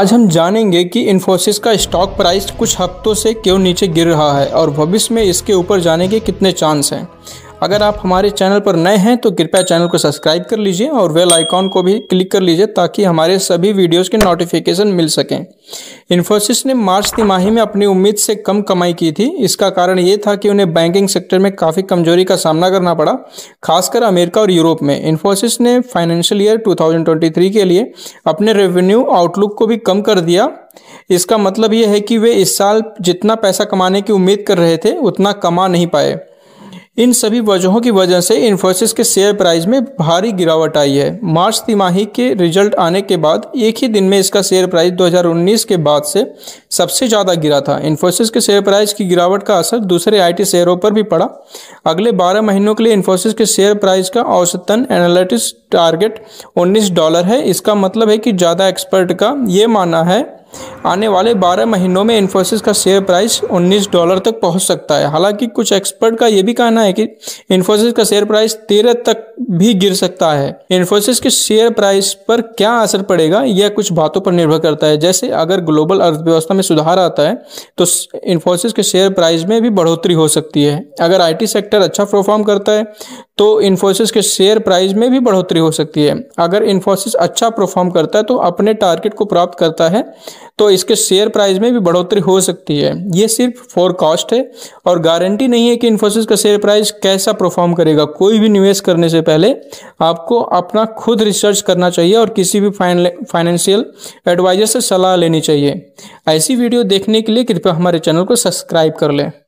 आज हम जानेंगे कि इन्फोसिस का स्टॉक प्राइस कुछ हफ्तों से क्यों नीचे गिर रहा है और भविष्य में इसके ऊपर जाने के कितने चांस हैं अगर आप हमारे चैनल पर नए हैं तो कृपया चैनल को सब्सक्राइब कर लीजिए और वेल आइकॉन को भी क्लिक कर लीजिए ताकि हमारे सभी वीडियोस के नोटिफिकेशन मिल सकें इन्फोसिस ने मार्च तिमाही में अपनी उम्मीद से कम कमाई की थी इसका कारण ये था कि उन्हें बैंकिंग सेक्टर में काफ़ी कमजोरी का सामना करना पड़ा खासकर अमेरिका और यूरोप में इन्फोसिस ने फाइनेंशियल ईयर टू के लिए अपने रेवेन्यू आउटलुक को भी कम कर दिया इसका मतलब यह है कि वे इस साल जितना पैसा कमाने की उम्मीद कर रहे थे उतना कमा नहीं पाए इन सभी वजहों की वजह से इन्फोसिस के शेयर प्राइस में भारी गिरावट आई है मार्च तिमाही के रिजल्ट आने के बाद एक ही दिन में इसका शेयर प्राइस 2019 के बाद से सबसे ज़्यादा गिरा था इन्फोसिस के शेयर प्राइस की गिरावट का असर दूसरे आईटी शेयरों पर भी पड़ा अगले 12 महीनों के लिए इन्फोसिस के शेयर प्राइस का औसतन एनालिटिक्स टारगेट उन्नीस डॉलर है इसका मतलब है कि ज़्यादा एक्सपर्ट का ये मानना है आने वाले 12 महीनों में इन्फोसिस का शेयर प्राइस 19 डॉलर तक पहुंच सकता है हालांकि कुछ एक्सपर्ट का यह भी कहना है कि इन्फोसिस का शेयर प्राइस 13 तक भी गिर सकता है इन्फोसिस के शेयर प्राइस पर क्या असर पड़ेगा यह कुछ बातों पर निर्भर करता है जैसे अगर ग्लोबल अर्थव्यवस्था में सुधार आता है तो इन्फोसिस के शेयर प्राइस में भी बढ़ोतरी हो सकती है अगर आई सेक्टर अच्छा परफॉर्म करता है तो इन्फोसिस के शेयर प्राइस में भी बढ़ोतरी हो सकती है अगर इन्फोसिस अच्छा परफॉर्म करता है तो अपने टारगेट को प्राप्त करता है तो इसके शेयर प्राइस में भी बढ़ोतरी हो सकती है ये सिर्फ फोरकास्ट है और गारंटी नहीं है कि इन्फोसिस का शेयर प्राइस कैसा परफॉर्म करेगा कोई भी निवेश करने से पहले आपको अपना खुद रिसर्च करना चाहिए और किसी भी फाइनेंशियल एडवाइजर से सलाह लेनी चाहिए ऐसी वीडियो देखने के लिए कृपया हमारे चैनल को सब्सक्राइब कर लें